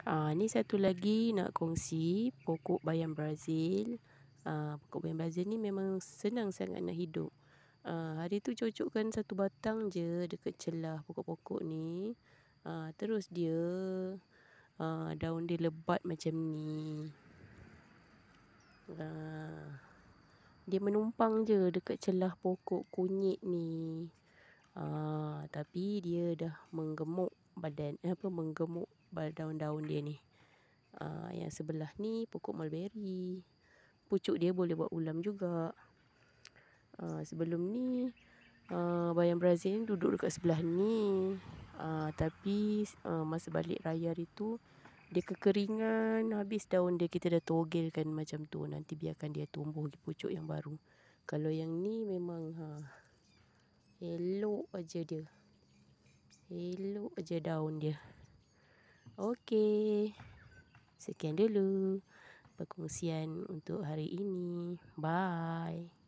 Ah ha, ni satu lagi nak kongsi pokok bayam Brazil. ha, pokok bayam Brazil ni memang senang sangat nak hidup. Ha, hari tu cocokkan satu batang je dekat celah pokok-pokok ni. Ha, terus dia ha, daun dia lebat macam ni. Ha, dia menumpang je dekat celah pokok kunyit ni. Ha, tapi dia dah menggemuk badan eh, apa menggemuk daun-daun dia ni. Aa, ah, yang sebelah ni pokok mulberry. Pucuk dia boleh buat ulam juga. Aa, ah, sebelum ni aa, ah, bayang Brazil ni duduk dekat sebelah ni. Aa, tapi aa, masa balik raya hari tu dia kekeringan habis daun dia kita dah togelkan macam tu nanti biarkan dia tumbuh di pucuk yang baru. Kalau yang ni memang ha, elok aja dia. Elok je daun dia. Okey. Sekian dulu perkongsian untuk hari ini. Bye.